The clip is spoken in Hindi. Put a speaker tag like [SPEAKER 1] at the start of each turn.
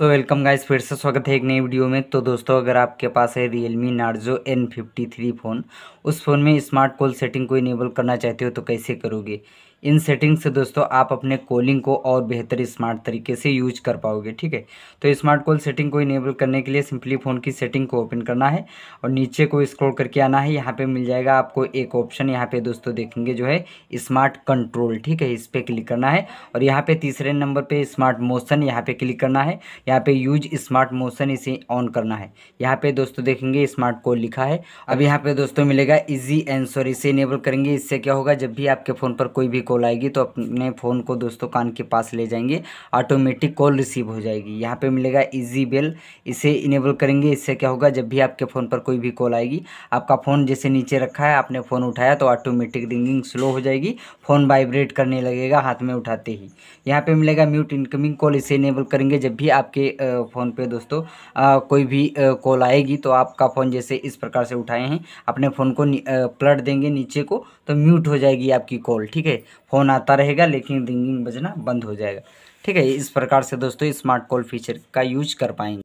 [SPEAKER 1] सो वेलकम गाइस फिर से स्वागत है एक नई वीडियो में तो दोस्तों अगर आपके पास है Realme Narzo N fifty three phone उस फ़ोन में स्मार्ट कॉल सेटिंग को इनेबल करना चाहते हो तो कैसे करोगे इन सेटिंग से दोस्तों आप अपने कॉलिंग को और बेहतर स्मार्ट तरीके से यूज कर पाओगे ठीक है तो स्मार्ट कॉल सेटिंग को इनेबल करने के लिए सिंपली फ़ोन की सेटिंग को ओपन करना है और नीचे को स्क्रॉल करके आना है यहाँ पे मिल जाएगा आपको एक ऑप्शन यहाँ पे दोस्तों देखेंगे जो है स्मार्ट कंट्रोल ठीक है इस पर क्लिक करना है और यहाँ पे तीसरे नंबर पर स्मार्ट मोशन यहाँ पे क्लिक करना है यहाँ पे यूज स्मार्ट मोशन इसे ऑन करना है यहाँ पे दोस्तों देखेंगे स्मार्ट कॉल लिखा है अब यहाँ पे दोस्तों मिलेगा इजी एंसर इसे इनेबल करेंगे इससे क्या होगा जब भी आपके फ़ोन पर कोई भी कॉल कॉल आएगी तो अपने फ़ोन को दोस्तों कान के पास ले जाएंगे ऑटोमेटिक कॉल रिसीव हो जाएगी यहाँ पे मिलेगा इजी बेल इसे इनेबल करेंगे इससे क्या होगा जब भी आपके फ़ोन पर कोई भी कॉल आएगी आपका फ़ोन जैसे नीचे रखा है आपने फ़ोन उठाया तो ऑटोमेटिक रिंगिंग स्लो हो जाएगी फ़ोन वाइब्रेट करने लगेगा हाथ में उठाते ही यहाँ पर मिलेगा म्यूट इनकमिंग कॉल इसे इनेबल करेंगे जब भी आपके फ़ोन पर दोस्तों कोई भी कॉल आएगी तो आपका फ़ोन जैसे इस प्रकार से उठाए हैं अपने फ़ोन को प्लट देंगे नीचे को तो म्यूट हो जाएगी आपकी कॉल ठीक है फ़ोन आता रहेगा लेकिन रिंगिंग बजना बंद हो जाएगा ठीक है इस प्रकार से दोस्तों स्मार्ट कॉल फीचर का यूज कर पाएंगे